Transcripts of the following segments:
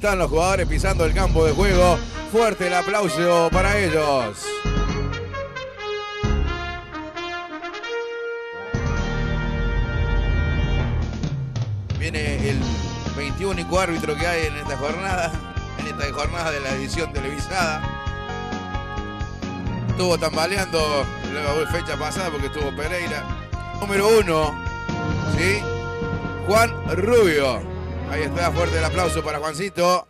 Están los jugadores pisando el campo de juego. Fuerte el aplauso para ellos. Viene el 21 árbitro que hay en esta jornada, en esta jornada de la edición televisada. Estuvo tambaleando la fecha pasada porque estuvo Pereira. Número uno, ¿sí? Juan Rubio. Ahí está, fuerte el aplauso para Juancito.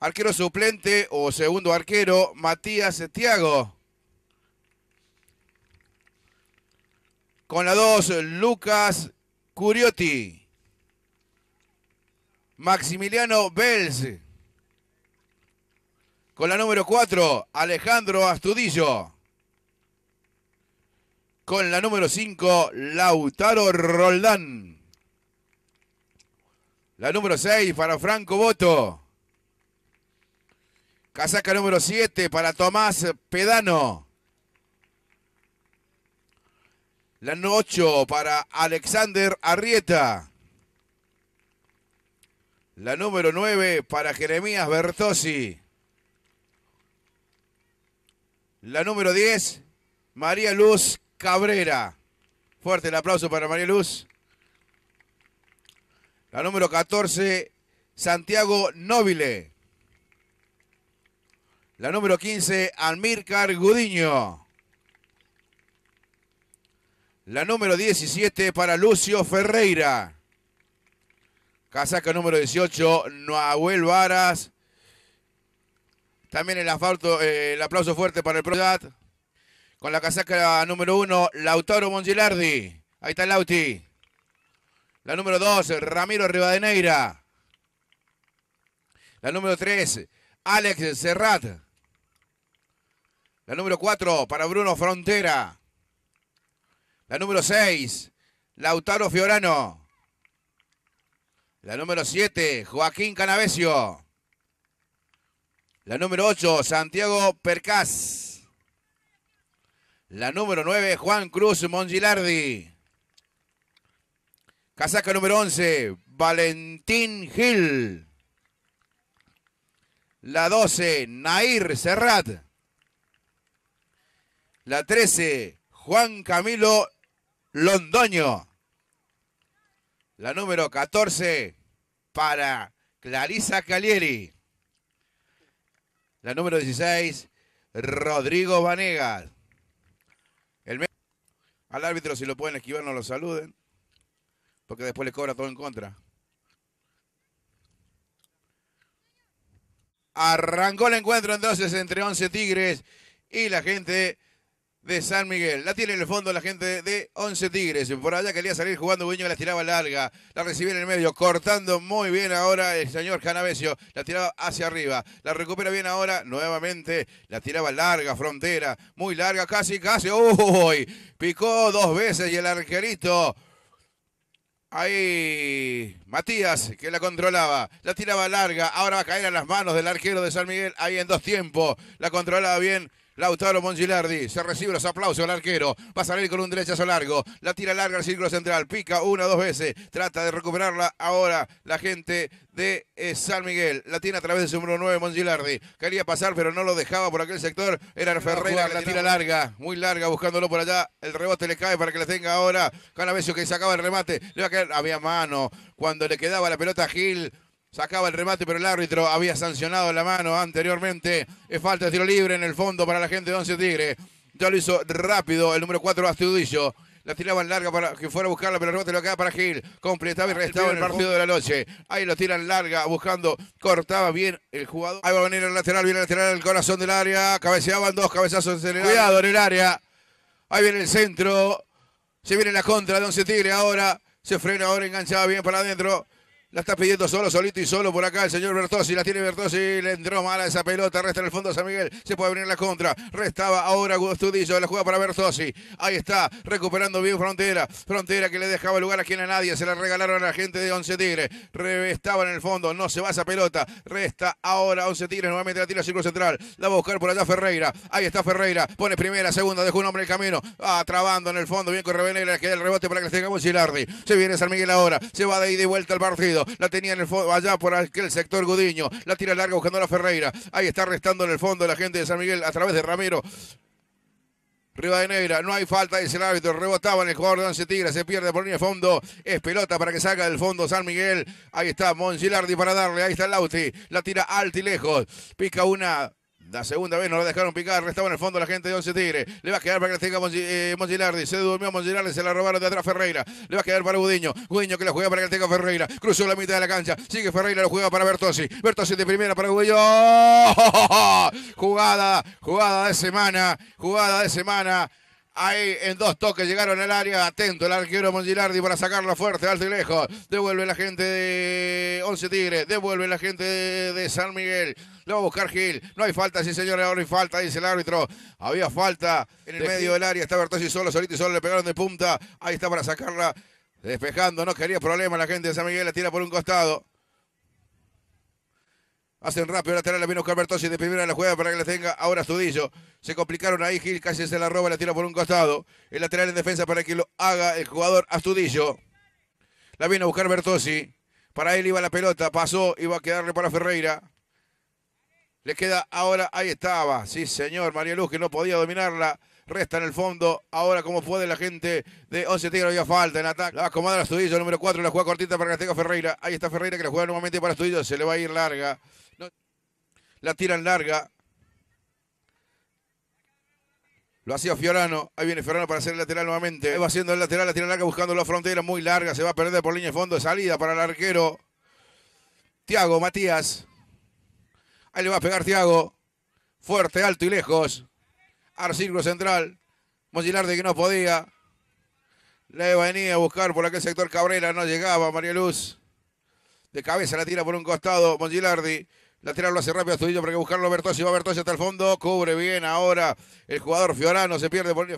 Arquero suplente o segundo arquero, Matías Tiago. Con la 2, Lucas Curiotti. Maximiliano Bels. Con la número 4, Alejandro Astudillo. Con la número 5, Lautaro Roldán. La número 6 para Franco Boto. Casaca número 7 para Tomás Pedano. La 8 para Alexander Arrieta. La número 9 para Jeremías Bertosi. La número 10, María Luz Cabrera. Fuerte el aplauso para María Luz. La número 14, Santiago Nobile. La número 15, Almircar Gudiño. La número 17 para Lucio Ferreira. Casaca número 18, noahuel Varas. También eh, el, aplauso fuerte para el Prodat. Con la casaca número 1, Lautaro Mongelardi. Ahí está Lauti. La número 2, Ramiro Rivadeneira. La número 3, Alex Serrat. La número 4, para Bruno Frontera. La número 6, Lautaro Fiorano. La número 7, Joaquín Canavesio. La número 8, Santiago Percas. La número 9, Juan Cruz Mongilardi. Casaca número 11, Valentín Gil. La 12, Nair Serrat. La 13, Juan Camilo Londoño. La número 14, para Clarisa Calieri. La número 16, Rodrigo Vanegas. El... Al árbitro, si lo pueden esquivar, no lo saluden. Porque después le cobra todo en contra. Arrancó el encuentro entonces entre 11 Tigres y la gente de San Miguel. La tiene en el fondo la gente de 11 Tigres. Por allá quería salir jugando Buño, la tiraba larga. La recibía en el medio, cortando muy bien ahora el señor Canavesio. La tiraba hacia arriba. La recupera bien ahora nuevamente. La tiraba larga, frontera. Muy larga, casi, casi. ¡Uy! Picó dos veces y el arquerito Ahí Matías, que la controlaba, la tiraba larga, ahora va a caer a las manos del arquero de San Miguel, ahí en dos tiempos, la controlaba bien Lautaro Mongilardi. Se recibe los aplausos al arquero. Va a salir con un derechazo largo. La tira larga al círculo central. Pica una dos veces. Trata de recuperarla ahora la gente de eh, San Miguel. La tiene a través de su número 9, Mongilardi. Quería pasar, pero no lo dejaba por aquel sector. Era el Ferreira la tira larga. Muy larga, buscándolo por allá. El rebote le cae para que la tenga ahora. Canavesio que sacaba el remate. Le va a caer. Había mano. Cuando le quedaba la pelota a Gil. Sacaba el remate, pero el árbitro había sancionado la mano anteriormente. Es falta de tiro libre en el fondo para la gente de Once Tigre. Ya lo hizo rápido el número 4, Astudillo. La tiraban larga para que fuera a buscarla, pero el remate lo queda para Gil. Completaba y restaba el, partido de la noche. Ahí lo tiran larga, buscando. Cortaba bien el jugador. Ahí va a venir el lateral, viene el lateral, al corazón del área. Cabeceaban dos cabezazos en el área. Cuidado en el área. Ahí viene el centro. Se viene la contra de Once Tigre ahora. Se frena ahora, enganchaba bien para adentro. La está pidiendo solo, solito y solo por acá el señor Bertossi. La tiene Bertossi. Le entró mala esa pelota. Resta en el fondo San Miguel. Se puede venir la contra. Restaba ahora Gustudillo. La juega para Bertossi. Ahí está. Recuperando bien Frontera. Frontera que le dejaba lugar a quien a nadie. Se la regalaron a la gente de Once Tigres, revestaba en el fondo. No se va esa pelota. Resta ahora Once Tigres, Nuevamente la tira al círculo central. La va a buscar por allá Ferreira. Ahí está Ferreira. Pone primera, segunda. Dejó un hombre en el camino. va ah, trabando en el fondo. Bien corre Venegas. Queda el rebote para que le tenga chilardi Se viene San Miguel ahora. Se va de ahí de vuelta al partido. La tenía en el fondo, allá por aquel sector Gudiño. La tira larga buscando a la Ferreira. Ahí está restando en el fondo la gente de San Miguel a través de Ramiro. Rivadeneira, no hay falta, dice el árbitro. Rebotaba en el jugador de Once se pierde por línea de fondo. Es pelota para que salga del fondo San Miguel. Ahí está Monsilardi para darle, ahí está Lauti. La tira alto y lejos. Pica una la segunda vez no la dejaron picar. Estaba en el fondo la gente de Once Tigre. Le va a quedar para que tenga eh, Mongilardi. Se durmió Mongilardi. Se la robaron de atrás Ferreira. Le va a quedar para Gudiño. Gudiño que la juega para que tenga Ferreira. Cruzó la mitad de la cancha. Sigue Ferreira. Lo juega para Bertosi. Bertosi de primera para Gudiño. ¡Oh! Jugada. Jugada de semana. Jugada de semana. Ahí en dos toques llegaron al área. Atento el arquero Mongilardi para sacarla fuerte, alto y lejos. Devuelve la gente de Once Tigre. Devuelve la gente de, San Miguel. Lo va a buscar Gil. No hay falta, sí señores, ahora hay falta, dice el árbitro. Había falta en el medio del área. Está Bertossi solo, solito y solo le pegaron de punta. Ahí está para sacarla. Despejando, no quería problema la gente de San Miguel. La tira por un costado. Hacen rápido, lateral, la viene buscar Bertossi de primera la juega para que la tenga ahora Astudillo. Se complicaron ahí, Gil casi se la roba, la tira por un costado. El lateral en defensa para que lo haga el jugador Astudillo. La viene a buscar Bertosi Para él iba la pelota, pasó, iba a quedarle para Ferreira. Le queda ahora, ahí estaba. Sí, señor, María Luz que no podía dominarla. Resta en el fondo. Ahora, como puede la gente de 11 Tigre, había falta en ataque. La comandar Astudillo, número 4, la juega cortita para que la tenga Ferreira. Ahí está Ferreira que la juega nuevamente para Astudillo. Se le va a ir larga. La tiran larga. Lo hacía Fiorano. Ahí viene Fiorano para hacer el lateral nuevamente. Ahí va haciendo el lateral, la tira larga buscando la frontera muy larga. Se va a perder por línea de fondo de salida para el arquero. Tiago, Matías. Ahí le va a pegar Tiago. Fuerte, alto y lejos. Al central. Mogilardi que no podía. Le venía a buscar por aquel sector Cabrera. No llegaba María Luz. De cabeza la tira por un costado. Mogilardi. La tira lo hace rápido Astudillo para que buscarlo Bertosi. Va Bertossi hasta el fondo. Cubre bien ahora el jugador Fiorano. Se pierde por...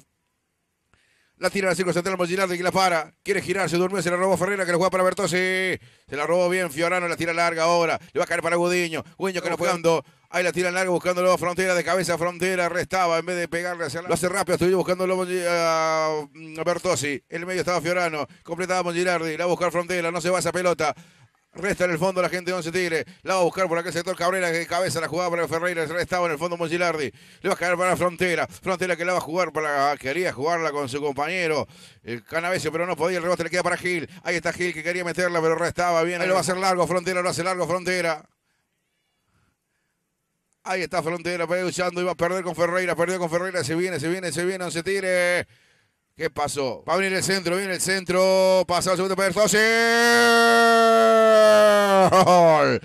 La tira la círculo central Mollinardi que la para. Quiere girar, se durmió, se la robó Ferreira que la juega para Bertossi. Se la robó bien Fiorano, la tira larga ahora. Le va a caer para Gudiño. Gudiño que no jugando. Ahí la tira larga buscando a frontera, de cabeza frontera, restaba en vez de pegarle hacia la... Lo hace rápido, Astudillo buscando a eh, mm, Bertosi. En el medio estaba Fiorano, completaba Girardi, la va a frontera, no se va esa pelota. Resta en el fondo la gente de Once Tigre. La va a buscar por aquel sector Cabrera que cabeza la jugaba para Ferreira. Estaba en el fondo mochilardi Le va a caer para Frontera. Frontera que la va a jugar para. Ah, quería jugarla con su compañero. El Canavese, pero no podía. El rebote le queda para Gil. Ahí está Gil que quería meterla, pero restaba bien. Ahí lo va a hacer largo Frontera, lo hace largo Frontera. Ahí está Frontera, ir luchando, va a perder con Ferreira. Perdió con Ferreira. Se viene, se viene, se viene. Once Tigre. ¿Qué pasó? Va a venir el centro, viene el centro. Pasa al segundo para ¡Gol!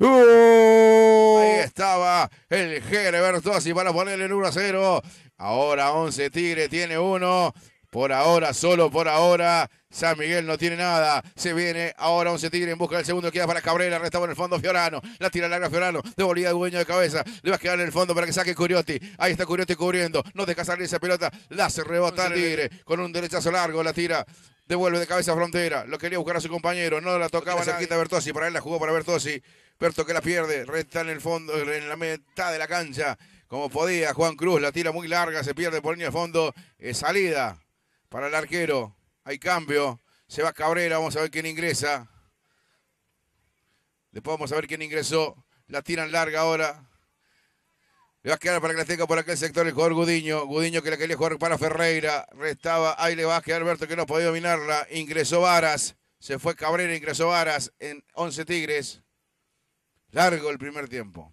¡Gol! Ahí estaba el Jere Bertosi para ponerle el 1 a 0. Ahora 11 Tigre tiene 1. Por ahora, solo por ahora. San Miguel no tiene nada. Se viene ahora 11 Tigre en busca del segundo. Queda para Cabrera. Restaba en el fondo Fiorano. La tira larga Fiorano. Devolvida de dueño de cabeza. Le va a quedar en el fondo para que saque Curiotti. Ahí está Curiotti cubriendo. No deja salir esa pelota. La hace rebotar el Tigre. Con un derechazo largo. La tira. Devuelve de cabeza a frontera. Lo quería buscar a su compañero. No la tocaba. No quita Bertosi. Para él la jugó para Bertosi. Berto que la pierde. Resta en el fondo. En la mitad de la cancha. Como podía. Juan Cruz. La tira muy larga. Se pierde por línea de fondo. Es salida para el arquero. Hay cambio. Se va Cabrera. Vamos a ver quién ingresa. Después vamos a ver quién ingresó. La tiran larga ahora. Le va a quedar para que la tenga por aquel sector el jugador Gudiño. Gudiño que la quería jugar para Ferreira. Restaba. Ahí le va a quedar Alberto que no podía dominarla. Ingresó Varas. Se fue Cabrera. Ingresó Varas en 11 Tigres. Largo el primer tiempo.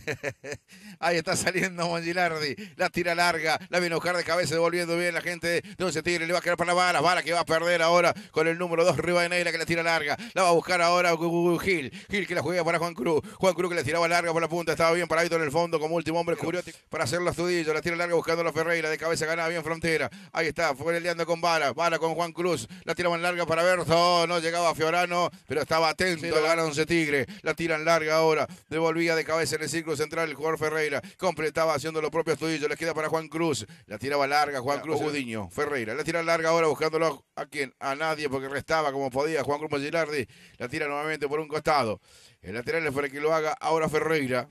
Ahí está saliendo Gilardi. La tira larga. La viene a buscar de cabeza. Devolviendo bien la gente de Once Tigre. Le va a quedar para la Bala. Bala que va a perder ahora con el número 2 neira que la tira larga. La va a buscar ahora Gil. Gil que la juega para Juan Cruz. Juan Cruz que la tiraba larga por la punta. Estaba bien para paradito en el fondo como último hombre. curioso para hacer los La tira larga buscando a la Ferreira. De cabeza ganaba bien frontera. Ahí está. Fue peleando con Bala. Bala con Juan Cruz. La tiraban larga para ver No llegaba Fiorano. Pero estaba atento. Sí, la gana Once Tigre. La tiran larga ahora. Devolvía de cabeza en el central, el jugador Ferreira. Completaba haciendo lo propio Astudillo. La queda para Juan Cruz. La tiraba larga, Juan Cruz judiño Ferreira. La tira larga ahora buscándolo a, quién? A nadie porque restaba como podía. Juan Cruz Gilardi. La tira nuevamente por un costado. El lateral es para que lo haga ahora Ferreira.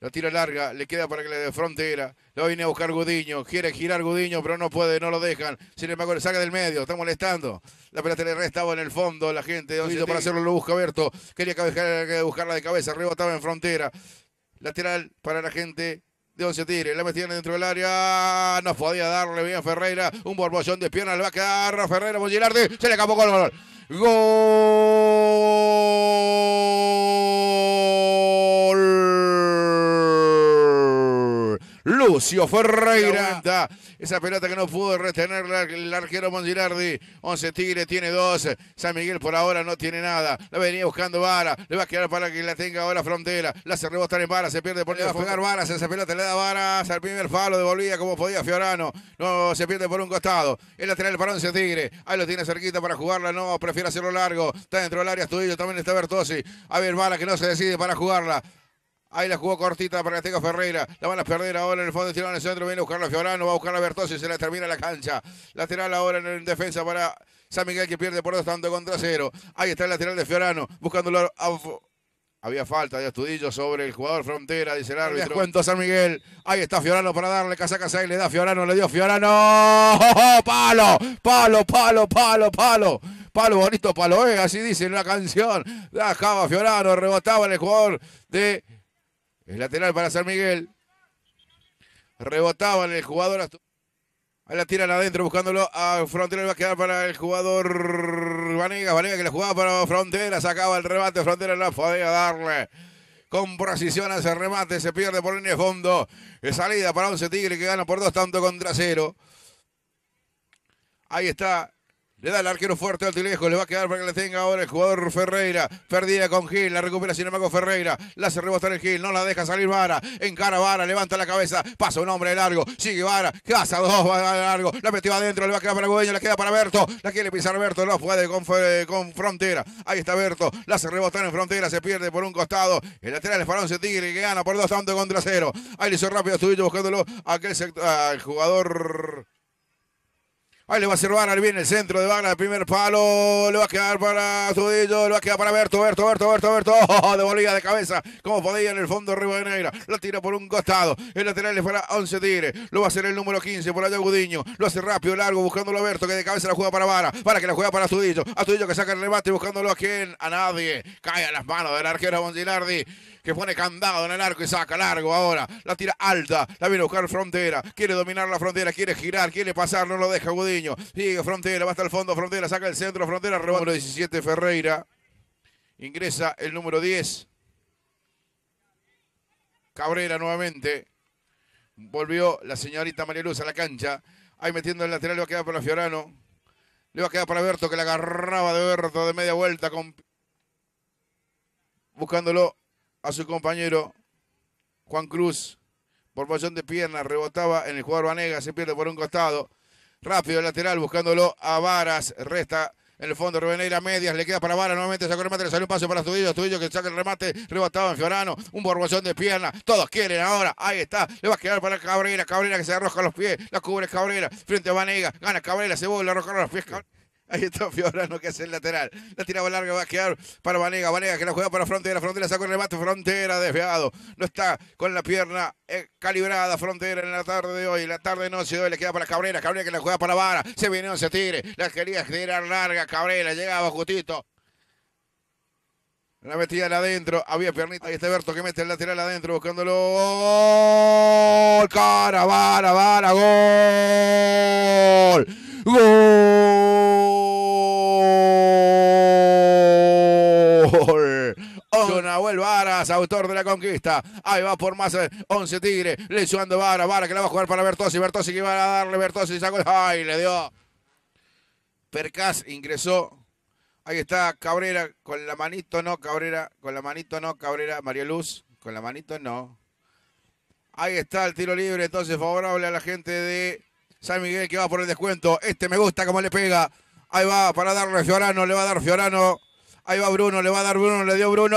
La tira larga, le queda para que le dé frontera. Lo viene a buscar Gudiño. Quiere girar Gudiño, pero no puede, no lo dejan. Sin embargo, le saca del medio, está molestando. La pelota le estaba en el fondo. La gente de para hacerlo lo busca Berto. Quería que eh, buscarla de cabeza, estaba en frontera. Lateral para la gente de 11 Tire. la metían dentro del área, no podía darle bien Ferreira, un borbollón de pierna, le va a quedar Ferreira Mugilardi, se le acabó con el gol. ¡Gol! Lucio Ferreira. Esa pelota que no pudo retener el arquero Mongilardi. 11 Tigre tiene 12. San Miguel por ahora no tiene nada. La venía buscando Vara. Le va a quedar para que la tenga ahora Frontera. La hace rebotar en Vara. Se pierde por le va a pegar Varas. Esa pelota le da balas Al primer palo devolvía como podía Fiorano. No se pierde por un costado. El lateral para 11 Tigre. Ahí lo tiene cerquita para jugarla. No, prefiere hacerlo largo. Está dentro del área Estudillo. También está Bertosi. A ver, Vara que no se decide para jugarla. Ahí la jugó cortita para tenga Ferreira. La van a perder ahora en el fondo. en el centro. Viene a a Fiorano. Va a buscar a y Se la termina la cancha. Lateral ahora en, defensa para San Miguel que pierde por dos tanto contra cero. Ahí está el lateral de Fiorano. Buscándolo Había falta de Astudillo sobre el jugador frontera, dice el árbitro. Descuento a San Miguel. Ahí está Fiorano para darle casaca y Le da Fiorano, le dio Fiorano. ¡Oh, palo ¡Palo, palo, palo, palo! Palo bonito, palo, eh, Así dice en la canción. Dejaba Fiorano, rebotaba el jugador de es lateral para San Miguel. Rebotaban el jugador. Ahí la tiran adentro buscándolo a Frontera. Va a quedar para el jugador Vanegas. Vanegas que la jugaba para Frontera. Sacaba el remate. Frontera no podía darle. Con precisión hace remate. Se pierde por línea de fondo. salida para 11 Tigre que gana por dos tanto contra cero. Ahí está le da el arquero fuerte al Tilejo, le va a quedar para que le tenga ahora el jugador Ferreira. Perdida con Gil, la recupera sin Ferreira. La hace rebotar el Gil, no la deja salir Vara. Encara Vara, levanta la cabeza, pasa un hombre largo, sigue Vara, casa dos, va largo, la metió adentro, le va a quedar para Gudeño, la queda para Berto, la quiere pisar Berto, no puede con, Frontera. Ahí está Berto, la hace rebotar en Frontera, se pierde por un costado. El lateral es para 11 Tigre que gana por dos tanto contra cero. Ahí le hizo rápido, Estuvo buscándolo aquel al jugador. Ahí le va a hacer el bien el centro de Wagner, el primer palo, le va a quedar para Tudillo, le va a quedar para Berto, Berto, Berto, Berto, Berto, oh, de bolilla de cabeza, como podía en el fondo de negra la tira por un costado, el lateral le para 11 Tigre, lo va a hacer el número 15 por allá Gudiño, lo hace rápido, largo, buscándolo a Berto, que de cabeza la juega para Vara, para que la juega para Tudillo, a que saca el remate, buscándolo a quien, a nadie, cae a las manos del arquero Bongilardi que pone candado en el arco y saca largo ahora. La tira alta, la viene a buscar frontera. Quiere dominar la frontera, quiere girar, quiere pasar, no lo deja Gudiño. Sigue frontera, va hasta el fondo, frontera, saca el centro, frontera, rebota. Número 17 Ferreira. Ingresa el número 10. Cabrera nuevamente. Volvió la señorita María Luz a la cancha. Ahí metiendo el lateral, le va a quedar para Fiorano. Le va a quedar para Berto, que la agarraba de Berto de media vuelta. Con... Buscándolo a su compañero Juan Cruz por de pierna, rebotaba en el jugador Vanega, se pierde por un costado. Rápido el lateral buscándolo a Varas, resta en el fondo Rubeneira medias, le queda para Varas nuevamente, sacó el remate, le sale un pase para Estudillo, Estudillo que saca el remate, rebotaba en Fiorano, un borbación de pierna, todos quieren ahora, ahí está, le va a quedar para Cabrera, Cabrera que se arroja los pies, la cubre Cabrera, frente a Vanega, gana Cabrera, se vuelve, arroja a los pies Ahí está Fiorano que es el lateral. La tiraba larga, va a quedar para Vanega. Vanega que la juega para Frontera. Frontera saca el remate. Frontera desviado. No está con la pierna eh, calibrada. Frontera en la tarde de hoy. La tarde no se hoy. Le queda para Cabrera. Cabrera que la juega para Vara. Se viene se tire La quería tirar larga. Cabrera llegaba justito. La metía adentro. Había piernita. Ahí está Berto que mete el lateral adentro buscándolo. ¡Gol! ¡Cara! ¡Vara! ¡Vara! ¡Gol! ¡Gol! el Varas, autor de la conquista. Ahí va por más 11 eh, Tigre. Le suando Vara. Vara que la va a jugar para Bertossi. Bertosi que iba a darle. y sacó. ¡Ay! Le dio. Percas ingresó. Ahí está Cabrera con la manito no, Cabrera con la manito no, Cabrera, María Luz con la manito no. Ahí está el tiro libre, entonces favorable a la gente de San Miguel que va por el descuento. Este me gusta como le pega. Ahí va para darle Fiorano, le va a dar Fiorano. Ahí va Bruno, le va a dar Bruno, le dio Bruno.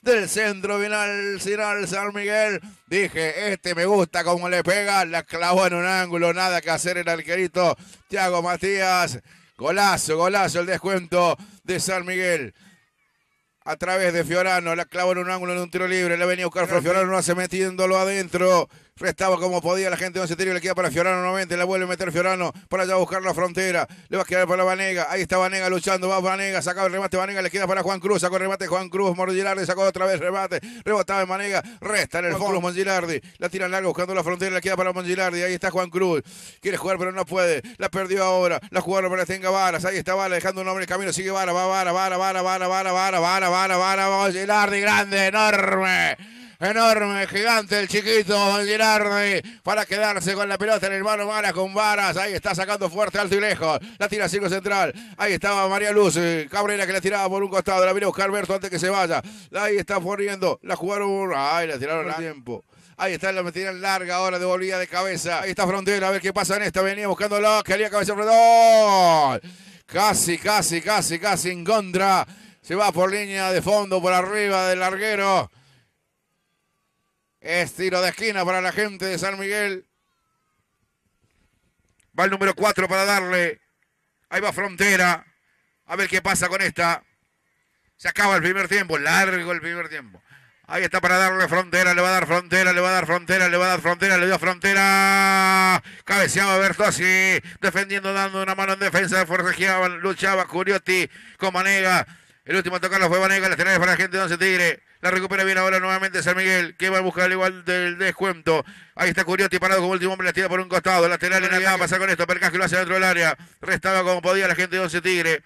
Del centro final, final San Miguel. Dije, este me gusta cómo le pega. La clavó en un ángulo. Nada que hacer el arquerito. Thiago Matías. Golazo, golazo el descuento de San Miguel a través de Fiorano. La clava en un ángulo en un tiro libre. La venía a buscar Fiorano. No hace metiéndolo adentro. Restaba como podía la gente de Once Tiro. Le queda para Fiorano nuevamente. La vuelve a meter Fiorano. Para allá a buscar la frontera. Le va a quedar para Vanega. Ahí está Vanega luchando. Va Vanega. Sacaba el remate. Vanega le queda para Juan Cruz. Sacó el remate Juan Cruz. Mongilardi sacó otra vez remate. Rebotaba en Vanega. Resta en el fondo Mongilardi. La tira largo buscando la frontera. Le queda para Mongilardi. Ahí está Juan Cruz. Quiere jugar pero no puede. La perdió ahora. La jugaron para Tenga Varas. Ahí está Vara dejando un hombre en el camino. Sigue Vara. Va Vara. Vara. Vara. Vara. Vara. Vara. Vara. Vara. Vara. Vara, Grande. Enorme. Enorme, gigante el chiquito Girardi para quedarse con la pelota en el mano Mara con varas. Ahí está sacando fuerte, alto y lejos. La tira Circo Central. Ahí estaba María Luz. Eh, Cabrera que la tiraba por un costado. La viene a buscar Berto antes que se vaya. Ahí está corriendo. La jugaron. ahí la tiraron al tiempo. Ahí está la metida larga ahora de de cabeza. Ahí está Frontera, a ver qué pasa en esta. Venía buscándolo, quería cabeza Frontera. Casi, casi, casi, casi en contra. Se va por línea de fondo, por arriba del larguero. Es tiro de esquina para la gente de San Miguel. Va el número 4 para darle. Ahí va Frontera. A ver qué pasa con esta. Se acaba el primer tiempo. Largo el primer tiempo. Ahí está para darle frontera, le va a dar frontera, le va a dar frontera, le va a dar frontera, le dio frontera. Cabeceaba Bertossi, defendiendo, dando una mano en defensa, forcejeaban, luchaba Curiotti con Manega. El último a tocarlo fue Vanega, la es para la gente de Once Tigre. La recupera bien ahora nuevamente San Miguel, que va a buscar igual del descuento. Ahí está Curiotti parado como último hombre, la tira por un costado. Lateral en acá, pasa con esto. que lo hace dentro del área. Restaba como podía la gente de Once Tigre.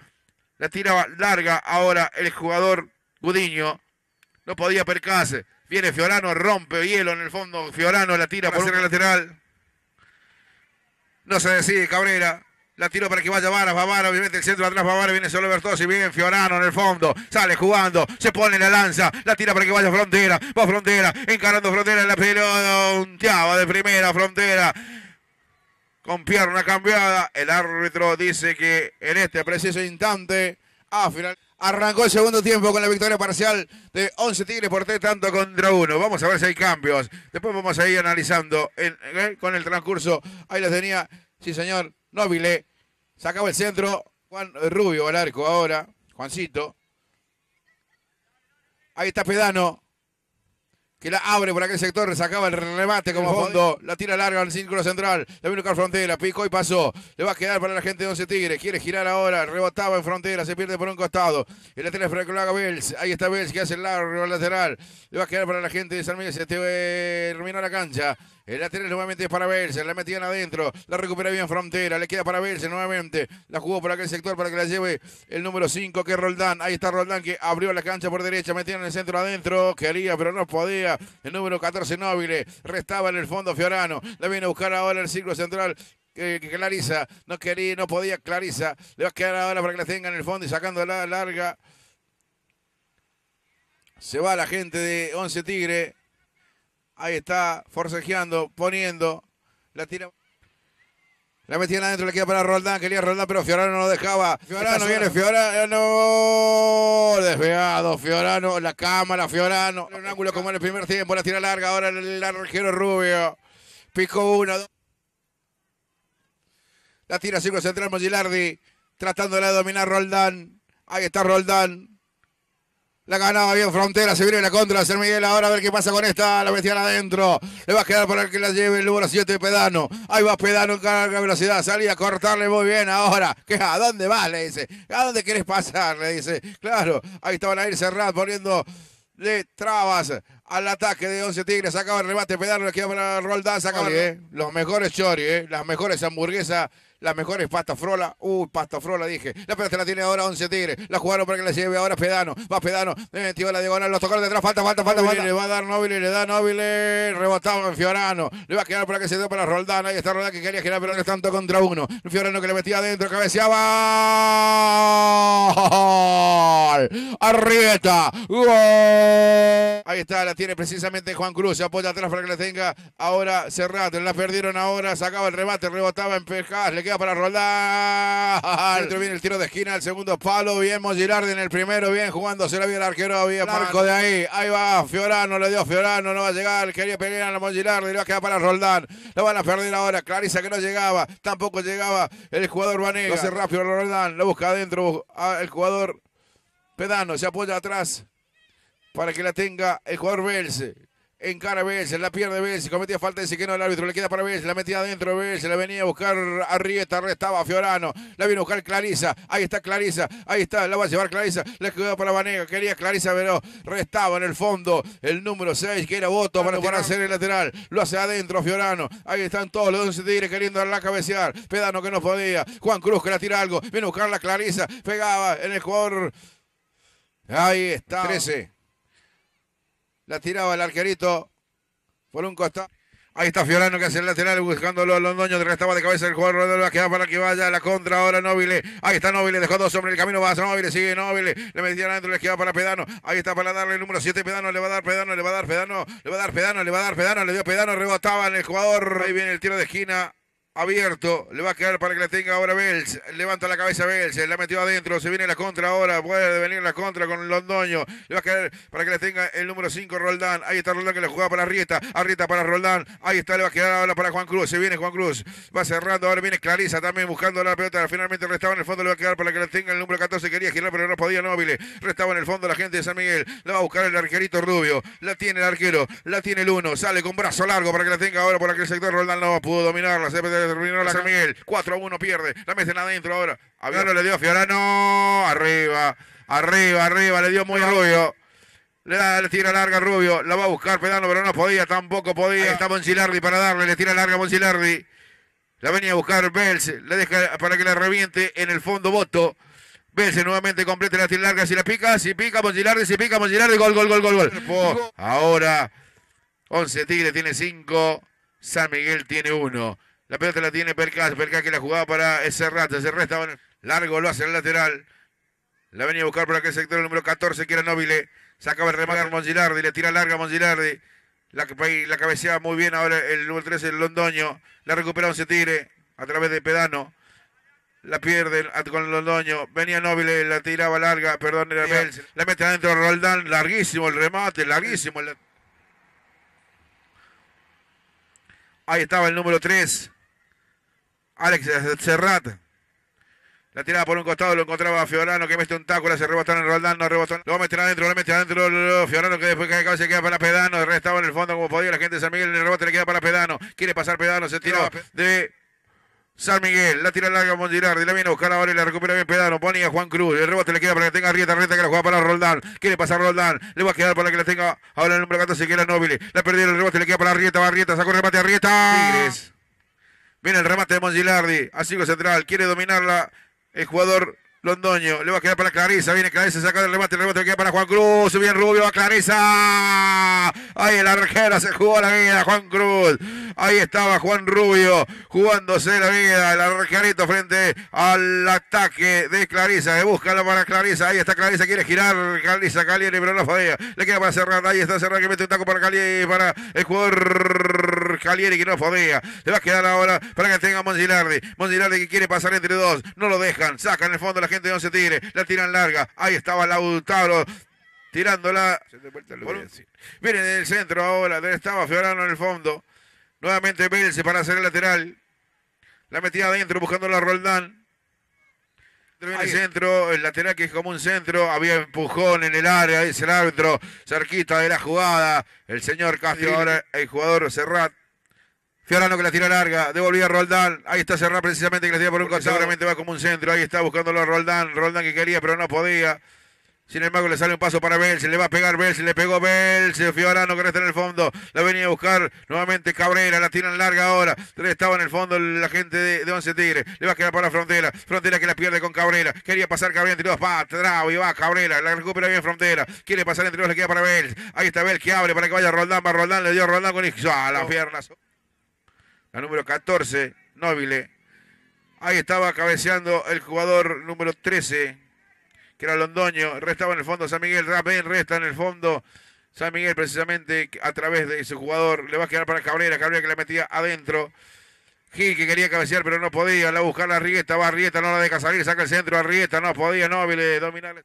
La tiraba larga ahora el jugador Gudiño. No podía percase. Viene Fiorano, rompe hielo en el fondo. Fiorano la tira por un lateral. No se decide Cabrera. La tiro para que vaya Vara, Vara, obviamente el centro atrás, Vara, viene solo y viene Fiorano en el fondo, sale jugando, se pone la lanza, la tira para que vaya Frontera, va Frontera, encarando Frontera en la pelota, de primera, Frontera, con pierna cambiada, el árbitro dice que en este preciso instante, a final... Arrancó el segundo tiempo con la victoria parcial de 11 Tigres por 3 tanto contra 1. Vamos a ver si hay cambios. Después vamos a ir analizando eh, con el transcurso. Ahí la tenía, sí señor, Nobile Sacaba el centro. Juan Rubio al arco ahora. Juancito. Ahí está Pedano. Que la abre por aquel sector, sacaba el remate como fondo, la tira larga al círculo central, la vino la frontera, picó y pasó, le va a quedar para la gente de Once Tigres, quiere girar ahora, rebotaba en frontera, se pierde por un costado, el lateral para que lo ahí está Bels que hace el largo lateral, le va a quedar para la gente de San Miguel, se termina la cancha, el lateral nuevamente es para verse. La metían adentro. La recupera bien Frontera. Le queda para verse nuevamente. La jugó por aquel sector para que la lleve el número 5, que es Roldán. Ahí está Roldán que abrió la cancha por derecha. Metían en el centro adentro. Quería, pero no podía. El número 14, Nobile. Restaba en el fondo Fiorano. La viene a buscar ahora el ciclo central. Eh, que, no quería, no podía Clarisa. Le va a quedar ahora para que la tenga en el fondo y sacando la larga. Se va la gente de Once Tigre. Ahí está, forcejeando, poniendo. La tira. La metían adentro, le queda para Roldán, quería Roldán, pero Fiorano no lo dejaba. Fiorano viene, Fiorano. Desviado, Fiorano, la cámara, Fiorano. Un ángulo como en el primer tiempo, la tira larga, ahora el arquero rubio. Pico uno, dos. La tira 5 central Mogilardi, tratando de dominar Roldán. Ahí está Roldán. La ganaba bien Frontera, se viene la contra de San Miguel. Ahora a ver qué pasa con esta. La bestial adentro. Le va a quedar para el que la lleve el número 7 Pedano. Ahí va Pedano en carga velocidad. Salía a cortarle muy bien ahora. ¿Qué? ¿A dónde vas? Le dice. ¿A dónde querés pasar? Le dice. Claro, ahí estaban a ir Serrat poniendo de trabas al ataque de 11 Tigres. acaba el remate Pedano. Le queda para Roldán. saca Los mejores chori, eh, Las mejores hamburguesas mejor es pasta Frola. Uy, pasta Frola, dije. La pelota la tiene ahora 11 Tigres. La jugaron para que la lleve ahora Pedano. Va Pedano. Metió la diagonal. Lo tocaron detrás. Falta, falta, falta. falta. Le va a dar Nobile. Le da Nobile. rebotaba en Fiorano. Le va a quedar para que se dio para Roldán. Ahí está Roldán que quería girar, pero no tanto contra uno. Fiorano que le metía adentro. Cabeceaba. Arrieta. Gol. Ahí está. La tiene precisamente Juan Cruz. Se apoya atrás para que la tenga ahora cerrado La perdieron ahora. Sacaba el remate. Rebotaba en Pejas. Le queda para Roldán. Dentro viene el tiro de esquina, el segundo palo. Bien Mogirardi en el primero, bien jugando. Se la vio el arquero, había Marco de ahí. Ahí va Fiorano, le dio Fiorano, no va a llegar. Quería pelear a la le va a quedar para Roldán. Lo van a perder ahora. Clarisa que no llegaba, tampoco llegaba el jugador Vanega. Lo hace rápido Roldán, lo busca adentro ah, el jugador Pedano, se apoya atrás para que la tenga el jugador Belce. En a Vélez, la pierde Vélez, cometía falta de no el árbitro, le queda para Vélez, la metía adentro Vélez, la venía a buscar Arrieta, restaba a Fiorano, la vino a buscar Clarisa, ahí está Clarisa, ahí está, la va a llevar Clarisa, la quedó para Vanega, quería Clarisa, pero restaba en el fondo el número 6, que era voto para, para hacer el lateral, lo hace adentro Fiorano, ahí están todos los 11 tigres queriendo dar la cabecear, Pedano que no podía, Juan Cruz que la tira algo, viene a buscar la Clarisa, pegaba en el jugador, ahí está, 13. La tiraba el arquerito por un costado. Ahí está Fiorano que hace el lateral buscándolo a Le restaba de cabeza el jugador Rodolfo, a para que vaya a la contra ahora Nobile. Ahí está Nobile, dejó dos sobre el camino, va a Nobile, sigue Nobile, le metieron adentro, le queda para Pedano. Ahí está para darle el número 7, Pedano, le va a dar Pedano, le va a dar Pedano, le va a dar Pedano, le va a dar Pedano, le dio Pedano, rebotaba en el jugador. Ahí viene el tiro de esquina abierto, le va a quedar para que la tenga ahora Bels, levanta la cabeza Bels, la metió adentro, se viene la contra ahora, puede venir la contra con Londoño, le va a quedar para que le tenga el número 5 Roldán, ahí está Roldán que le jugaba para Arrieta, Arrieta para Roldán, ahí está, le va a quedar ahora para Juan Cruz, se viene Juan Cruz, va cerrando, ahora viene Clarisa también buscando la pelota, finalmente restaba en el fondo, le va a quedar para que la tenga el número 14, quería girar pero no podía Nobile, restaba en el fondo la gente de San Miguel, la va a buscar el arquerito Rubio, la tiene el arquero, la tiene el uno, sale con brazo largo para que la tenga ahora por aquel sector, Roldán no pudo dominarla, se terminó la 4 a 1 pierde. La meten adentro ahora. Aviano le dio a Fiorano. Arriba, arriba, arriba. Le dio muy a Rubio. Le da, tira larga a Rubio. La va a buscar Pedano, pero no podía, tampoco podía. está Monsilardi para darle. Le tira larga a Monsilardi. La venía a buscar Bels, le deja para que la reviente en el fondo Boto. Vence nuevamente completa la tira larga. Si la pica, si pica Monsilardi, si pica Monsilardi. Gol, gol, gol, gol, gol. Ahora, 11 Tigres tiene 5. San Miguel tiene 1. La pelota la tiene Percas. Percas que la jugaba para rato, se estaba largo, lo hace el lateral. La venía a buscar por aquel sector el número 14, que era Nobile. Sacaba el remate a Mongilardi. Le tira larga Mongilardi. La, la cabeceaba muy bien ahora el número 13, el Londoño. La recupera se tire a través de Pedano. La pierde con el Londoño. Venía Nobile, la tiraba larga. Perdón, era Bels. La mete adentro Roldán. Larguísimo el remate, larguísimo. Ahí estaba el número 3. Alex Serrat. La tiraba por un costado, lo encontraba Fiorano que mete un taco, la se rebotó en Roldán, no rebotó. Lo meter adentro, lo mete adentro. Lo, Fiorano que después cae cabeza se queda para Pedano. El en el fondo como podía. La gente de San Miguel el rebote le queda para Pedano. Quiere pasar Pedano, se tiró de San Miguel, la tira larga Girardi, la viene a buscar ahora y la recupera bien Pedano, ponía Juan Cruz, el rebote le queda para que tenga Rieta, Rieta que la juega para Roldán, quiere pasar Roldán, le va a quedar para que la tenga ahora el número 14 que era Nobile, la perdieron, el rebote le queda para Rieta, va Rieta, sacó el remate a Rieta. Tigres. Viene el remate de Mongilardi. A que central. Quiere dominarla el jugador Londoño. Le va a quedar para Clarisa. Viene Clarisa. Saca el remate. El remate le queda para Juan Cruz. Bien Rubio. a Clarisa. Ahí el arquera se jugó la vida. Juan Cruz. Ahí estaba Juan Rubio jugándose la vida. El arquerito frente al ataque de Clarisa. Busca para Clarisa. Ahí está Clarisa. Quiere girar. Clarisa Caliere, pero no Le queda para cerrar. Ahí está cerrar. Que mete un taco para Caliere. Para el jugador por Calieri que no podía, Se va a quedar ahora para que tenga Monsilardi. Monsilardi que quiere pasar entre dos. No lo dejan. Sacan el fondo la gente no se tire. La tiran larga. Ahí estaba Lautaro tirándola. viene Miren en el centro ahora, donde estaba Fiorano en el fondo. Nuevamente Belce para hacer el lateral. La metía adentro buscando la Roldán. el centro, el lateral que es como un centro. Había empujón en el área, dice el árbitro, cerquita de la jugada. El señor Castillo, ahora el jugador Serrat. Fiorano que la tira larga, devolvía a Roldán. Ahí está cerrada precisamente que la tira por un costado. Seguramente va como un centro. Ahí está buscándolo a Roldán. Roldán que quería, pero no podía. Sin embargo, le sale un paso para se le va a pegar Bels, le pegó Bels, Fiorano que está en el fondo, la venía a buscar nuevamente Cabrera, la tiran larga ahora, estaba en el fondo la gente de, Once Tigres, le va a quedar para Frontera, Frontera que la pierde con Cabrera, quería pasar Cabrera entre dos, va trao y va Cabrera, la recupera bien Frontera, quiere pasar entre dos, le queda para Bels, ahí está Bels que abre para que vaya Roldán, va Roldán, le dio Roldán con a la la número 14, Nobile. Ahí estaba cabeceando el jugador número 13, que era Londoño. Restaba en el fondo San Miguel. Raben resta en el fondo San Miguel, precisamente a través de su jugador. Le va a quedar para Cabrera. Cabrera que la metía adentro. Gil que quería cabecear, pero no podía. La buscar la Rieta. Va Rieta, no la deja salir. Saca el centro a Rieta. No podía Nobile dominar.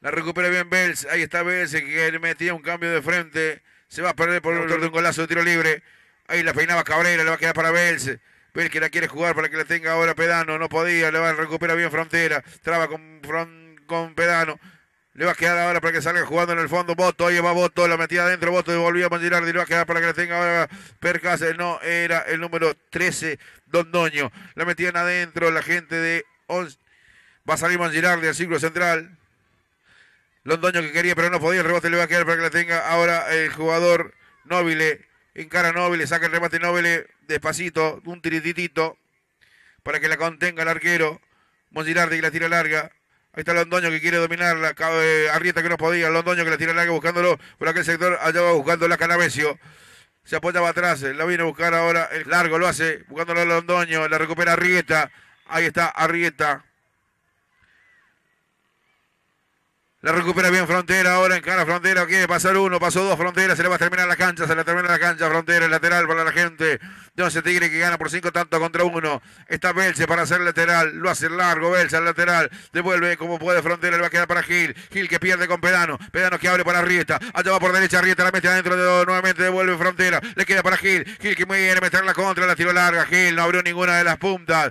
La recupera bien Bels. Ahí está Bels que metía un cambio de frente. Se va a perder por el autor de un golazo de tiro libre. Ahí la peinaba Cabrera, le va a quedar para Belce. Belce que la quiere jugar para que la tenga ahora Pedano, no podía, le va a recuperar bien Frontera, traba con, con Pedano. Le va a quedar ahora para que salga jugando en el fondo Boto. Ahí va Boto, la metía adentro. Boto devolvía a Mangirardi, Le va a quedar para que la tenga ahora Percas. Eh, no era el número 13, Doño. La metían adentro la gente de Va a salir Mangirardi al ciclo central. Londoño que quería, pero no podía. El rebote le va a quedar para que la tenga ahora el jugador Nobile. En Encara Nobile, saca el remate noble despacito, un tirititito, para que la contenga el arquero. Monsilarte que la tira larga. Ahí está Londoño que quiere dominarla. Eh, arrieta que no podía. Londoño que la tira larga buscándolo por aquel sector. Allá va buscando la Canavesio. Se apoyaba atrás. Eh, la viene a buscar ahora. El largo lo hace. Buscándolo a Londoño. La recupera Arrieta. Ahí está Arrieta. La recupera bien Frontera, ahora en encara Frontera, quiere pasar uno, pasó dos Frontera, se le va a terminar la cancha, se le termina la cancha, Frontera, el lateral para la gente. se Tigre que gana por cinco tanto contra uno. Está Belce para hacer lateral, lo hace largo, Belce al lateral, devuelve como puede Frontera, le va a quedar para Gil. Gil que pierde con Pedano, Pedano que abre para Rieta, allá va por derecha Rieta, la mete adentro de, dos nuevamente, devuelve Frontera, le queda para Gil. Gil que muy bien, meter la contra, la tiro larga, Gil no abrió ninguna de las puntas.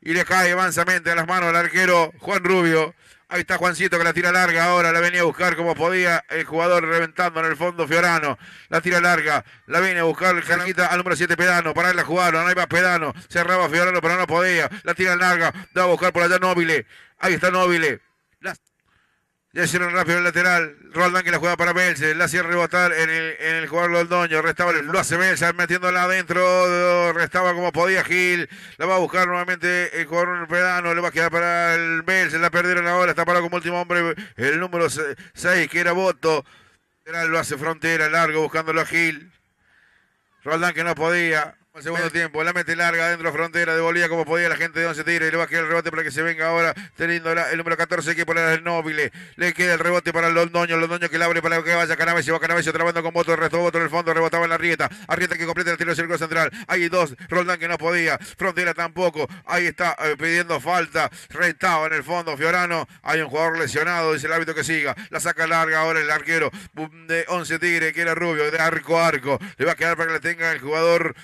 Y le cae mansamente a las manos al arquero Juan Rubio Ahí está Juancito que la tira larga ahora, la venía a buscar como podía el jugador reventando en el fondo Fiorano. La tira larga, la viene a buscar el Janquita al número 7 Pedano, para él la jugaron, hay más Pedano, cerraba Fiorano pero no podía. La tira larga, da a buscar por allá Nobile. Ahí está Nobile. La... Ya hicieron rápido el lateral. Roldán que la juega para Belce. La hacía rebotar en el, en el jugador Restaba, lo hace Belce metiéndola adentro. Restaba como podía Gil. La va a buscar nuevamente el jugador Pedano. Le va a quedar para el Belce. La perdieron ahora. Está parado como último hombre el número 6 que era Boto. Lo hace frontera largo buscándolo a Gil. Roldán que no podía. El segundo tiempo, la mete larga dentro de frontera de Bolivia como podía la gente de 11 tigre Le va a quedar el rebote para que se venga ahora teniendo el número 14 que por el Nobile. Le queda el rebote para Londoño. Londoño que la abre para que vaya Canaves y va Canavés trabando con voto. resto voto en el fondo. Rebotaba en la rieta. Arrieta que completa el tiro del círculo central. Hay dos. Roldán que no podía. Frontera tampoco. Ahí está eh, pidiendo falta. Restaba en el fondo Fiorano. Hay un jugador lesionado. Dice el árbitro que siga. La saca larga ahora el arquero mm, de Once Tigre. que era rubio. De arco a arco. Le va a quedar para que le tenga el jugador.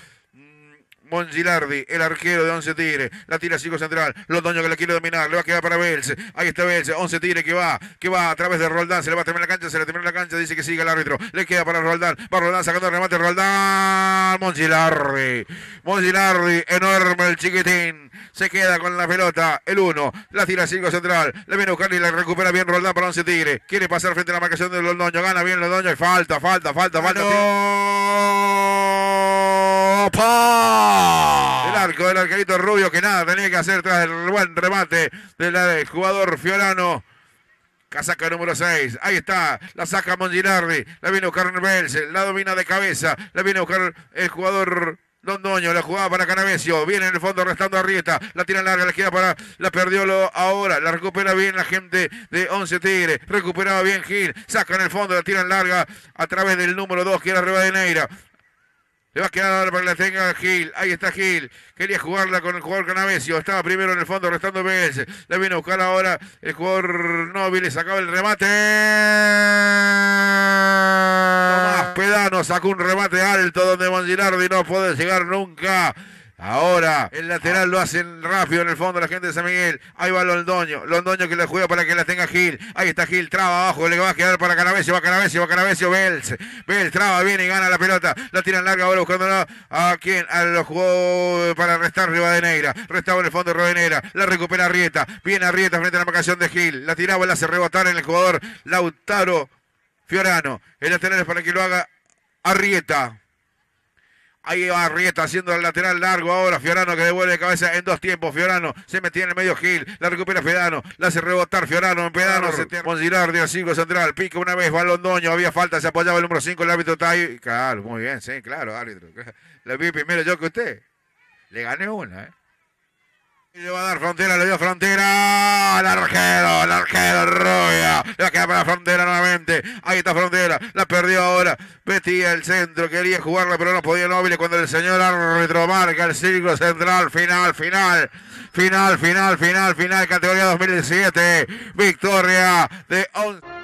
Mongilardi, el arquero de Once Tigre. La tira cinco Central. Londoño que la quiere dominar. Le va a quedar para Belze. Ahí está Belze, Once tigres que va. Que va a través de Roldán. Se le va a terminar la cancha. Se le termina la cancha. Dice que sigue el árbitro. Le queda para Roldán. Va Roldán sacando remate. Roldán. Mongilardi. Mongilardi. Enorme el chiquitín. Se queda con la pelota. El uno. La tira cinco Central. Le viene a y la recupera bien Roldán para Once Tigre. Quiere pasar frente a la marcación de Londoño. Gana bien Londoño. Y falta, falta, falta, falta. El arco del arquerito rubio que nada tenía que hacer tras el buen remate del jugador Fiorano. Casaca número 6. Ahí está. La saca Monginardi. La viene a buscar La domina de cabeza. La viene a buscar el jugador Londoño. La jugaba para Canavesio. Viene en el fondo restando a Rieta. La tira larga. La queda para. La perdió ahora. La recupera bien la gente de 11 Tigre. Recuperaba bien Gil. Saca en el fondo. La tira en larga a través del número 2 que era Rivadeneira. Le va a quedar para que la tenga Gil. Ahí está Gil. Quería jugarla con el jugador Canavesio. Estaba primero en el fondo restando Vélez. La vino a buscar ahora el jugador Nobile. sacaba el remate. Tomás Pedano sacó un remate alto donde Girardi no puede llegar nunca. Ahora ah. el lateral lo hacen rápido en el fondo la gente de San Miguel. Ahí va Londoño. Londoño que la juega para que la tenga Gil. Ahí está Gil. Traba abajo. Le va a quedar para Canavesio. Va Canavesio. Va Canavesio. Bels. Bels traba. Viene y gana la pelota. La tiran larga. Ahora buscando a quien. A los jugó para restar Rivadeneira. Restaba en el fondo Rivadeneira. La recupera Rieta. Viene Arrieta frente a la marcación de Gil. La tiraba. La hace rebotar en el jugador Lautaro Fiorano. El lateral es para que lo haga Arrieta. Ahí va Rieta haciendo el lateral largo ahora. Fiorano que devuelve de cabeza en dos tiempos. Fiorano se metía en el medio Gil. La recupera Fiorano. La hace rebotar Fiorano. En se con Girardi al central. Pica una vez. Va Balondoño. Había falta. Se apoyaba el número 5. El árbitro está Claro, muy bien. Sí, claro, árbitro. le vi primero yo que usted. Le gané una, ¿eh? Le va a dar frontera, le dio frontera al arquero, al arquero Roya. Le va para la frontera nuevamente. Ahí está frontera, la perdió ahora. Metía el centro, quería jugarla, pero no podía Nobile cuando el señor árbitro marca el círculo central. Final, final, final, final, final, final, categoría 2017. Victoria de 11.